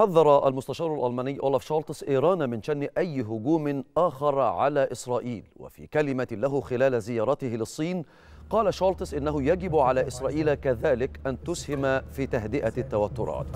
حذر المستشار الألماني أولف شولتس إيران من شن أي هجوم آخر على إسرائيل وفي كلمة له خلال زيارته للصين قال شولتس إنه يجب على إسرائيل كذلك أن تسهم في تهدئة التوترات